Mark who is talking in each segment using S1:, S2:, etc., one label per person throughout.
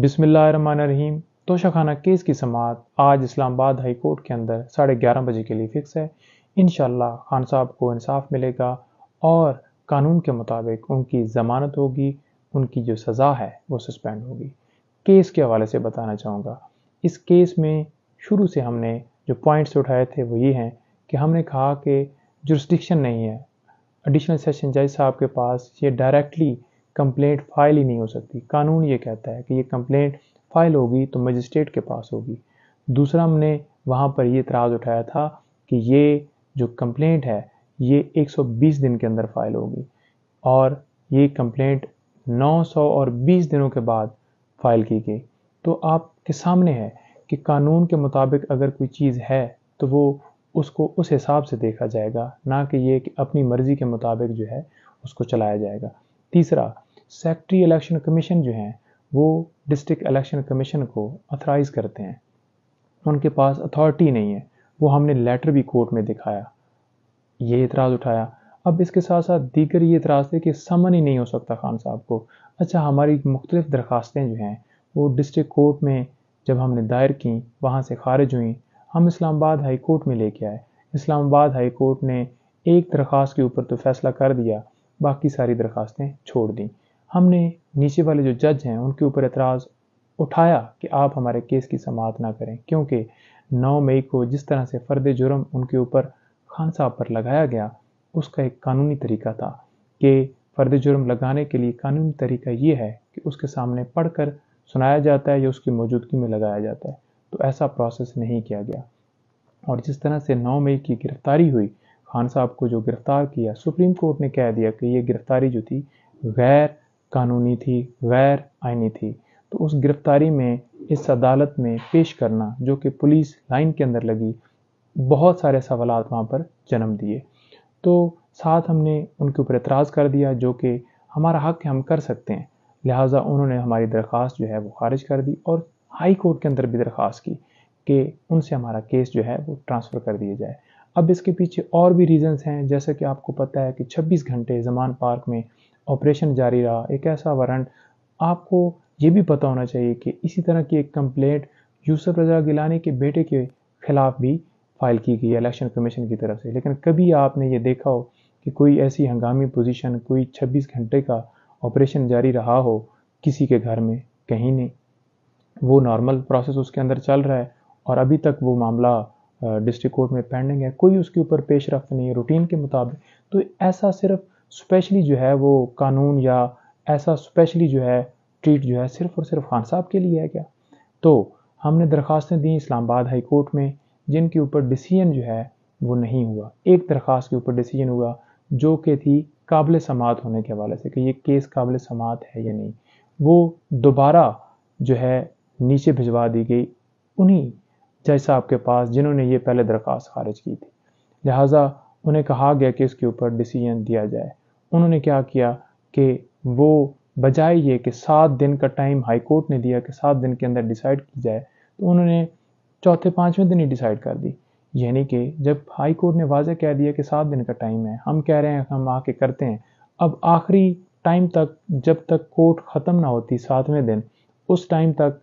S1: बिसमीम तोशाखाना केस की समात आज इस्लामाबाद हाई कोर्ट के अंदर साढ़े ग्यारह बजे के लिए फिक्स है इन खान साहब को इंसाफ मिलेगा और कानून के मुताबिक उनकी ज़मानत होगी उनकी जो सज़ा है वो सस्पेंड होगी केस के हवाले से बताना चाहूँगा इस केस में शुरू से हमने जो पॉइंट्स उठाए थे वो ये हैं कि हमने कहा कि जुरस्टिक्शन नहीं है एडिशनल सेशन जज साहब के पास ये डायरेक्टली कंप्लेंट फाइल ही नहीं हो सकती कानून ये कहता है कि ये कंप्लेंट फाइल होगी तो मजिस्ट्रेट के पास होगी दूसरा हमने वहाँ पर ये इतराज़ उठाया था कि ये जो कंप्लेंट है ये 120 दिन के अंदर फाइल होगी और ये कंप्लेंट 900 और 20 दिनों के बाद फाइल की गई तो आपके सामने है कि कानून के मुताबिक अगर कोई चीज़ है तो वो उसको उस हिसाब से देखा जाएगा ना कि ये कि अपनी मर्ज़ी के मुताबिक जो है उसको चलाया जाएगा तीसरा सेक्ट्री इलेक्शन कमीशन जो हैं वो डिस्ट्रिक्ट इलेक्शन कमीशन को अथराइज करते हैं उनके पास अथॉरिटी नहीं है वो हमने लेटर भी कोर्ट में दिखाया ये इतराज़ उठाया अब इसके साथ साथ दीगर ये इतराज़ थे कि समन ही नहीं हो सकता खान साहब को अच्छा हमारी मुख्तलिफ दरख्वास्तें जो हैं वो डिस्ट्रिक्ट कोर्ट में जब हमने दायर की वहाँ से खारिज हुई हम इस्लामाबाद हाई कोर्ट में लेके आए इस्लामाबाद हाई कोर्ट ने एक दरख्वास्त के ऊपर तो फैसला कर दिया बाकी सारी दरख्वास्तें छोड़ दी हमने नीचे वाले जो जज हैं उनके ऊपर एतराज़ उठाया कि आप हमारे केस की समाप्त ना करें क्योंकि 9 मई को जिस तरह से फ़र्द जुर्म उनके ऊपर खान साहब पर लगाया गया उसका एक कानूनी तरीका था कि फ़र्द जुर्म लगाने के लिए कानूनी तरीका ये है कि उसके सामने पढ़कर सुनाया जाता है या उसकी मौजूदगी में लगाया जाता है तो ऐसा प्रोसेस नहीं किया गया और जिस तरह से 9 मई की गिरफ्तारी हुई खान साहब को जो गिरफ़्तार किया सुप्रीम कोर्ट ने कह दिया कि ये गिरफ़्तारी जो थी गैर कानूनी थी गैर आइनी थी तो उस गिरफ्तारी में इस अदालत में पेश करना जो कि पुलिस लाइन के अंदर लगी बहुत सारे सवाल वहाँ पर जन्म दिए तो साथ हमने उनके ऊपर एतराज़ कर दिया जो कि हमारा हक है हम कर सकते हैं लिहाजा उन्होंने हमारी दरख्वास्त जो है वो खारिज कर दी और हाई कोर्ट के अंदर भी दरख्वास्त की कि उनसे हमारा केस जो है वो ट्रांसफ़र कर दिया जाए अब इसके पीछे और भी रीज़न्स हैं जैसे कि आपको पता है कि 26 घंटे जमान पार्क में ऑपरेशन जारी रहा एक ऐसा वारंट आपको ये भी पता होना चाहिए कि इसी तरह की एक कंप्लेंट यूसुफ रजा गिलानी के बेटे के खिलाफ भी फाइल की गई इलेक्शन कमीशन की तरफ से लेकिन कभी आपने ये देखा हो कि कोई ऐसी हंगामी पोजीशन कोई 26 घंटे का ऑपरेशन जारी रहा हो किसी के घर में कहीं नहीं वो नॉर्मल प्रोसेस उसके अंदर चल रहा है और अभी तक वो मामला डिस्ट्रिक्ट कोर्ट में पेंडिंग है कोई उसके ऊपर पेश रफ्त नहीं है रूटीन के मुताबिक तो ऐसा सिर्फ स्पेशली जो है वो कानून या ऐसा स्पेशली जो है ट्रीट जो है सिर्फ और सिर्फ खान साहब के लिए है क्या तो हमने दरख्वास्तें दी इस्लामाबाद हाई कोर्ट में जिनके ऊपर डिसीजन जो है वो नहीं हुआ एक दरख्वास्त के ऊपर डिसीजन हुआ जो कि थी काबिल समात होने के हवाले से कि ये केस काबिल समात है या नहीं वो दोबारा जो है नीचे भिजवा दी गई उन्हीं जज साहब के पास जिन्होंने ये पहले दरख्वास्त खारिज की थी लिहाजा उन्हें कहा गया कि इसके ऊपर डिसीजन दिया जाए उन्होंने क्या किया कि वो बजाय ये कि सात दिन का टाइम हाई कोर्ट ने दिया कि सात दिन के अंदर डिसाइड की जाए तो उन्होंने चौथे पाँचवें दिन ही डिसाइड कर दी यानी कि जब हाई कोर्ट ने वाजह कह दिया कि सात दिन का टाइम है हम कह रहे हैं हम आके करते हैं अब आखिरी टाइम तक जब तक कोर्ट ख़त्म ना होती सातवें दिन उस टाइम तक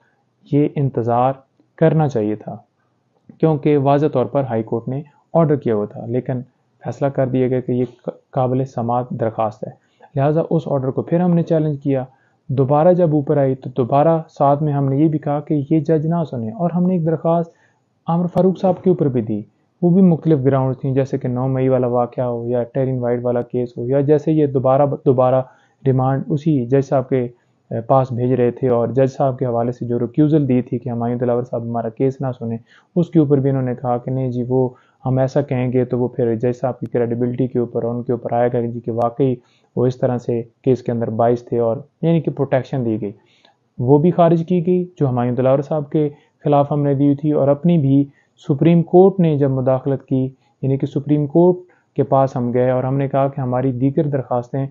S1: ये इंतज़ार करना चाहिए था क्योंकि वाजह तौर पर हाई कोर्ट ने ऑर्डर किया हुआ था लेकिन फैसला कर दिया गया कि ये काबिल समात दरख्वास्त है लिहाजा उस ऑर्डर को फिर हमने चैलेंज किया दोबारा जब ऊपर आई तो दोबारा साथ में हमने ये भी कहा कि ये जज ना सुने और हमने एक दरख्वास्त आमर फारूक साहब के ऊपर भी दी वो भी मुख्तलिफ ग्राउंड थी जैसे कि नौ मई वाला वाक़ हो या टेरिन वाइट वाला केस हो या जैसे ये दोबारा दोबारा रिमांड उसी जज साहब के पास भेज रहे थे और जज साहब के हवाले से जो रिक्यूज़ल दी थी कि हमायूं दिलावर साहब हमारा केस ना सुने उसके ऊपर भी इन्होंने कहा कि नहीं जी वो हम ऐसा कहेंगे तो वो फिर जैसा आपकी क्रेडिबिलिटी के ऊपर और उनके ऊपर आएगा जी कि वाकई वो इस तरह से केस के अंदर बाइस थे और यानी कि प्रोटेक्शन दी गई वो भी खारिज की गई जो हमायूं दिलावर साहब के ख़िलाफ़ हमने दी थी और अपनी भी सुप्रीम कोर्ट ने जब मुदाखलत की यानी कि सुप्रीम कोर्ट के पास हम गए और हमने कहा कि हमारी दीगर दरख्वास्तें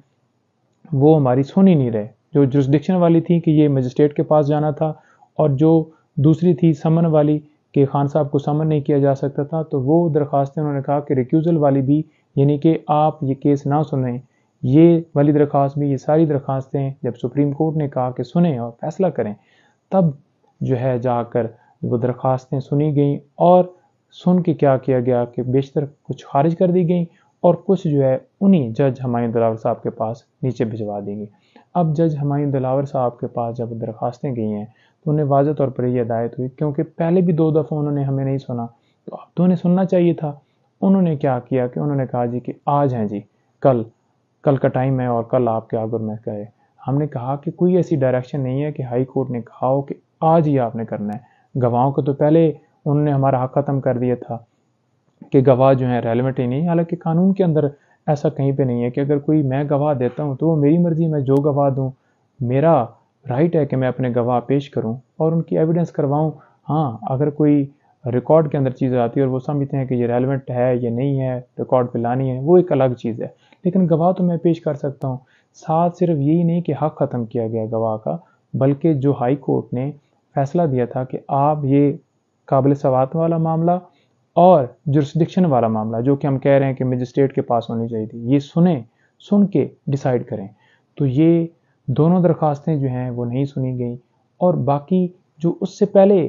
S1: वो हमारी सुनी नहीं रहे जो जुरस्डिक्शन वाली थी कि ये मजिस्ट्रेट के पास जाना था और जो दूसरी थी समन वाली कि खान साहब को समन नहीं किया जा सकता था तो वो दरख्वास्तें उन्होंने कहा कि रिक्यूज़ल वाली भी यानी कि आप ये केस ना सुने ये वाली दरख्वास्त भी ये सारी दरख्वास्तें जब सुप्रीम कोर्ट ने कहा कि सुने और फैसला करें तब जो है जाकर वो दरख्वास्तें सुनी गई और सुन के क्या किया गया कि बेशतर कुछ खारिज कर दी गई और कुछ जो है उन्हीं जज हमायूं दिलावर साहब के पास नीचे भिजवा देंगे अब जज हमायूं दिलावर साहब के पास जब दरख्वास्तें गई हैं तो उन्हें वाज तौर पर यह हदायत हुई क्योंकि पहले भी दो दफ़ा उन्होंने हमें नहीं सुना तो अब तो उन्हें सुनना चाहिए था उन्होंने क्या किया कि उन्होंने कहा जी कि आज हैं जी कल कल का टाइम है और कल आपके आगुर में गए हमने कहा कि कोई ऐसी डायरेक्शन नहीं है कि हाई कोर्ट ने कहा हो कि आज ही आपने करना है गवाहों को तो पहले उन्होंने हमारा हक ख़त्म कर दिया था कि गवाह जो है रेलिवेंट ही नहीं हालांकि कानून के अंदर ऐसा कहीं पे नहीं है कि अगर कोई मैं गवाह देता हूँ तो वो मेरी मर्ज़ी मैं जो गवाह दूँ मेरा राइट है कि मैं अपने गवाह पेश करूँ और उनकी एविडेंस करवाऊँ हाँ अगर कोई रिकॉर्ड के अंदर चीज़ आती है और वो समझते हैं कि ये रेलिवेंट है या नहीं है रिकॉर्ड पर लानी है वो एक अलग चीज़ है लेकिन गवाह तो मैं पेश कर सकता हूँ साथ सिर्फ यही नहीं कि हक ख़त्म किया गया गवाह का बल्कि जो हाई कोर्ट ने फैसला दिया था कि आप ये काबिल सवात वाला मामला और जुरस्डिक्शन वाला मामला जो कि हम कह रहे हैं कि मजिस्ट्रेट के पास होनी चाहिए थी ये सुने सुन के डिसाइड करें तो ये दोनों दरखास्तें जो हैं वो नहीं सुनी गई और बाकी जो उससे पहले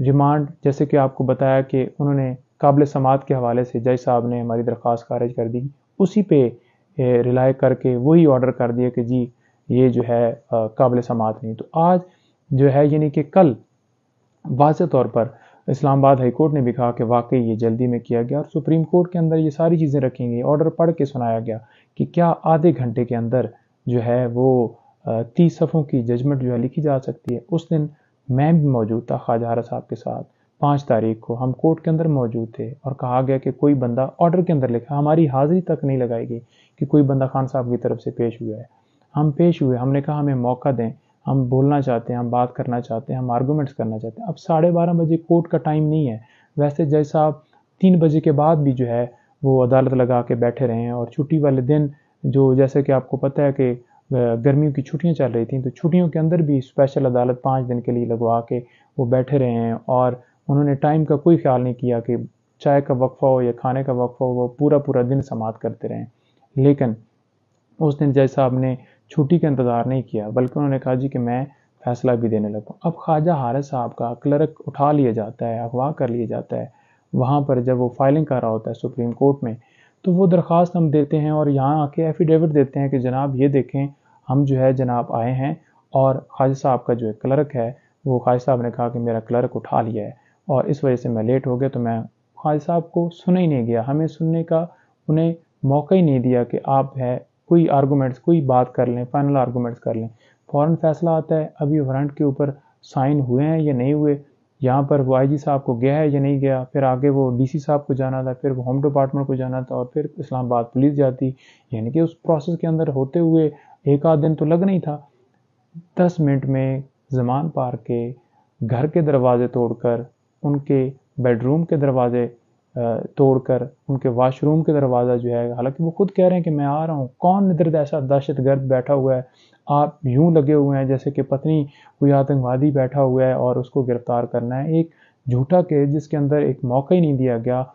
S1: रिमांड जैसे कि आपको बताया कि उन्होंने काबिल समात के हवाले से जज साहब ने हमारी दरख्वास्त खारिज कर दी उसी पे रिलाय करके वही ऑर्डर कर दिया कि जी ये जो है काबिल समात नहीं तो आज जो है यानी कि कल वाज तौर पर इस्लामाबाद हाई कोर्ट ने भी कहा कि वाकई ये जल्दी में किया गया और सुप्रीम कोर्ट के अंदर ये सारी चीज़ें रखी गई ऑर्डर पढ़ के सुनाया गया कि क्या आधे घंटे के अंदर जो है वो तीस सफ़ों की जजमेंट जो है लिखी जा सकती है उस दिन मैं भी मौजूद था ख्वाजा हारा साहब के साथ पाँच तारीख को हम कोर्ट के अंदर मौजूद थे और कहा गया कि कोई बंदा ऑर्डर के अंदर लिखा हमारी हाज़िरी तक नहीं लगाई गई कि कोई बंदा खान साहब की तरफ से पेश हुआ है हम पेश हुए हमने कहा हमें मौका दें हम बोलना चाहते हैं हम बात करना चाहते हैं हम आर्गूमेंट्स करना चाहते हैं अब साढ़े बारह बजे कोर्ट का टाइम नहीं है वैसे जज साहब तीन बजे के बाद भी जो है वो अदालत लगा के बैठे रहे हैं और छुट्टी वाले दिन जो जैसे कि आपको पता है कि गर्मियों की छुट्टियां चल रही थी तो छुट्टियों के अंदर भी स्पेशल अदालत पाँच दिन के लिए लगवा के वो बैठे रहे हैं और उन्होंने टाइम का कोई ख्याल नहीं किया कि चाय का वक्फा हो या खाने का वक्फा हो वो पूरा पूरा दिन समात करते रहे लेकिन उस दिन जज साहब ने छुट्टी का इंतज़ार नहीं किया बल्कि उन्होंने कहा जी कि मैं फैसला भी देने लगूँ अब ख्वाजा हारस साहब का क्लर्क उठा लिया जाता है अगवा कर लिया जाता है वहाँ पर जब वो फाइलिंग कर रहा होता है सुप्रीम कोर्ट में तो वो दरख्वास्त हम देते हैं और यहाँ आके एफिडेविट देते हैं कि जनाब ये देखें हम जो है जनाब आए हैं और खाज साहब का जो है क्लर्क है वो खाज साहब ने कहा कि मेरा क्लर्क उठा लिया है और इस वजह से मैं लेट हो गया तो मैं खाज साहब को सुना ही नहीं गया हमें सुनने का उन्हें मौका ही नहीं दिया कि आप है कोई आर्गूमेंट्स कोई बात कर लें फाइनल आर्गूमेंट्स कर लें फ़ौर फैसला आता है अभी वारंट के ऊपर साइन हुए हैं या नहीं हुए यहाँ पर वो आई साहब को गया है या नहीं गया फिर आगे वो डीसी साहब को जाना था फिर वो होम डिपार्टमेंट को जाना था और फिर इस्लामाबाद पुलिस जाती यानी कि उस प्रोसेस के अंदर होते हुए एक आध दिन तो लग नहीं था दस मिनट में जमान पार के घर के दरवाजे तोड़कर उनके बेडरूम के दरवाजे तोड़कर उनके वाशरूम के दरवाज़ा जो है हालांकि वो खुद कह रहे हैं कि मैं आ रहा हूँ कौन निदर्द ऐसा दहशत गर्द बैठा हुआ है आप यूं लगे हुए हैं जैसे कि पत्नी कोई आतंकवादी बैठा हुआ है और उसको गिरफ्तार करना है एक झूठा केस जिसके अंदर एक मौका ही नहीं दिया गया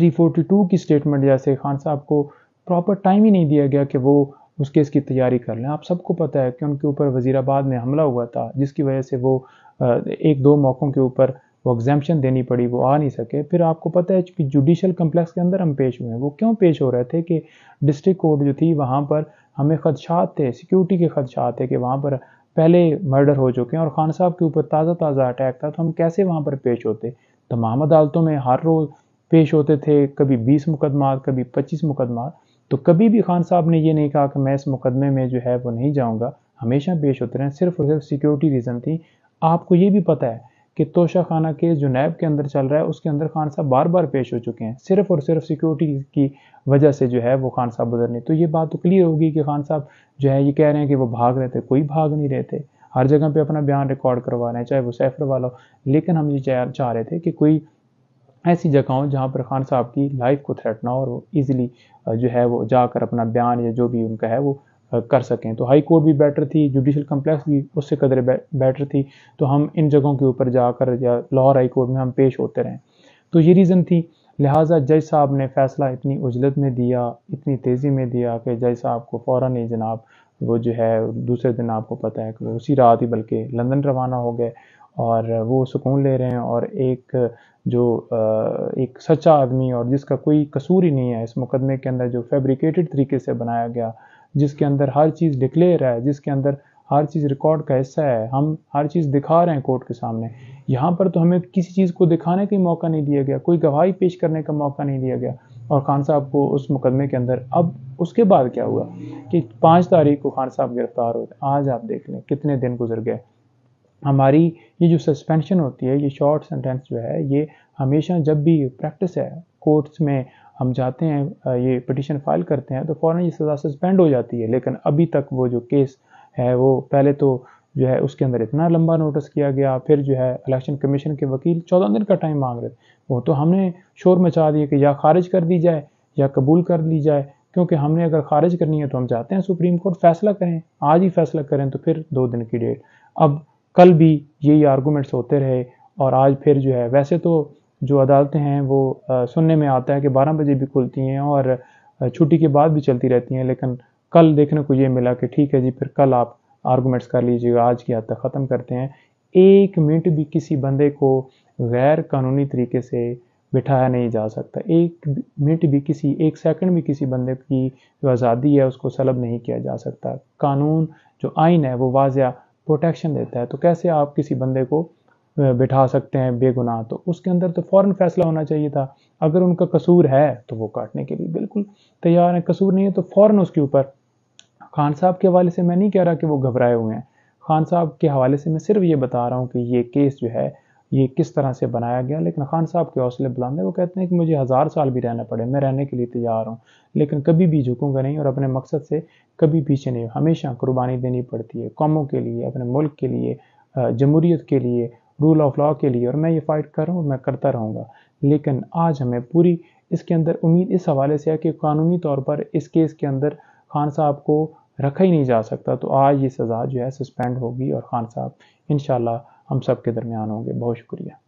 S1: 342 की स्टेटमेंट जैसे खान साहब को प्रॉपर टाइम ही नहीं दिया गया कि वो उस केस की तैयारी कर लें आप सबको पता है कि उनके ऊपर वजीराबाद में हमला हुआ था जिसकी वजह से वो एक दो मौक़ों के ऊपर वो एग्जामेशन देनी पड़ी वो आ नहीं सके फिर आपको पता है कि जुडिशल कम्प्लेक्स के अंदर हम पेश हुए हैं वो क्यों पेश हो रहे थे कि डिस्ट्रिक्ट कोर्ट जो थी वहाँ पर हमें खदशात थे सिक्योरिटी के खदशात थे कि वहाँ पर पहले मर्डर हो चुके हैं और खान साहब के ऊपर ताज़ा ताज़ा अटैक था तो हम कैसे वहाँ पर पेश होते तमाम तो अदालतों में हर रोज़ पेश होते थे कभी बीस मुकदमा कभी पच्चीस मुकदमा तो कभी भी खान साहब ने ये नहीं कहा कि मैं इस मुकदमे में जो है वो नहीं जाऊँगा हमेशा पेश होते रहें सिर्फ और सिर्फ सिक्योरिटी रीज़न थी आपको ये भी पता है कि तोशा खाना केस जो नैब के अंदर चल रहा है उसके अंदर खान साहब बार बार पेश हो चुके हैं सिर्फ और सिर्फ सिक्योरिटी की वजह से जो है वो खान साहब गुजरने नहीं तो ये बात तो क्लियर होगी कि खान साहब जो है ये कह रहे हैं कि वो भाग रहे थे कोई भाग नहीं रहे थे हर जगह पे अपना बयान रिकॉर्ड करवा रहे हैं चाहे वो सैफर वाला हो लेकिन हम ये चाह रहे थे कि कोई ऐसी जगह हो जहाँ पर खान साहब की लाइफ को थ्रेट ना और वो ईज़िली जो है वो जाकर अपना बयान या जो भी उनका है वो कर सकें तो हाई कोर्ट भी बेटर थी जुडिशल कम्प्लेक्स भी उससे कदर बेटर थी तो हम इन जगहों के ऊपर जाकर या लाहौर हाई कोर्ट में हम पेश होते रहें तो ये रीज़न थी लिहाजा जज साहब ने फैसला इतनी उजलत में दिया इतनी तेज़ी में दिया कि जज साहब को फ़ौर ही जनाब वो जो है दूसरे दिन आपको पता है कि वो उसी रात ही बल्कि लंदन रवाना हो गए और वो सुकून ले रहे हैं और एक जो एक सच्चा आदमी और जिसका कोई कसूर ही नहीं है इस मुकदमे के अंदर जो फैब्रिकेटेड तरीके से बनाया गया जिसके अंदर हर चीज़ डिक्लेयर है जिसके अंदर हर चीज़ रिकॉर्ड का हिस्सा है हम हर चीज़ दिखा रहे हैं कोर्ट के सामने यहाँ पर तो हमें किसी चीज़ को दिखाने का मौका नहीं दिया गया कोई गवाही पेश करने का मौका नहीं दिया गया और खान साहब को उस मुकदमे के अंदर अब उसके बाद क्या हुआ कि पाँच तारीख को खान साहब गिरफ्तार हो आज आप देख लें कितने दिन गुजर गए हमारी ये जो सस्पेंशन होती है ये शॉर्ट सेंटेंस जो है ये हमेशा जब भी प्रैक्टिस है कोर्ट्स में हम जाते हैं ये पटिशन फाइल करते हैं तो फ़ौर ये सज़ा सस्पेंड हो जाती है लेकिन अभी तक वो जो केस है वो पहले तो जो है उसके अंदर इतना लंबा नोटिस किया गया फिर जो है इलेक्शन कमीशन के वकील चौदह दिन का टाइम मांग रहे वो तो हमने शोर मचा दिया कि या खारिज कर दी जाए या कबूल कर ली जाए क्योंकि हमने अगर खारिज करनी है तो हम चाहते हैं सुप्रीम कोर्ट फैसला करें आज ही फैसला करें तो फिर दो दिन की डेट अब कल भी यही आर्गूमेंट्स होते रहे और आज फिर जो है वैसे तो जो अदालतें हैं वो सुनने में आता है कि 12 बजे भी खुलती हैं और छुट्टी के बाद भी चलती रहती हैं लेकिन कल देखने को ये मिला कि ठीक है जी फिर कल आप आर्गूमेंट्स कर लीजिएगा आज की हद तक ख़त्म करते हैं एक मिनट भी किसी बंदे को गैर कानूनी तरीके से बिठाया नहीं जा सकता एक मिनट भी किसी एक सेकंड भी किसी बंदे की जो आज़ादी है उसको सलब नहीं किया जा सकता कानून जो आइन है वो वाजिया प्रोटेक्शन देता है तो कैसे आप किसी बंदे को बिठा सकते हैं बेगुनाह तो उसके अंदर तो फ़ौर फैसला होना चाहिए था अगर उनका कसूर है तो वो काटने के लिए बिल्कुल तैयार है कसूर नहीं है तो फ़ौर उसके ऊपर खान साहब के हवाले से मैं नहीं कह रहा कि वो घबराए हुए हैं खान साहब के हवाले से मैं सिर्फ ये बता रहा हूँ कि ये केस जो है ये किस तरह से बनाया गया लेकिन खान साहब के हौसले बुलंद है वो कहते हैं कि मुझे हज़ार साल भी रहना पड़े मैं रहने के लिए तैयार हूँ लेकिन कभी भी झुकूंगा नहीं और अपने मकसद से कभी पीछे नहीं हमेशा कुर्बानी देनी पड़ती है कौमों के लिए अपने मुल्क के लिए जमहूरीत के लिए रूल ऑफ लॉ के लिए और मैं ये फाइट कर रहा हूँ मैं करता रहूँगा लेकिन आज हमें पूरी इसके अंदर उम्मीद इस हवाले से है कि कानूनी तौर पर इस केस के अंदर खान साहब को रखा ही नहीं जा सकता तो आज ये सज़ा जो है सस्पेंड होगी और खान साहब इन हम सब के दरमियान होंगे बहुत शुक्रिया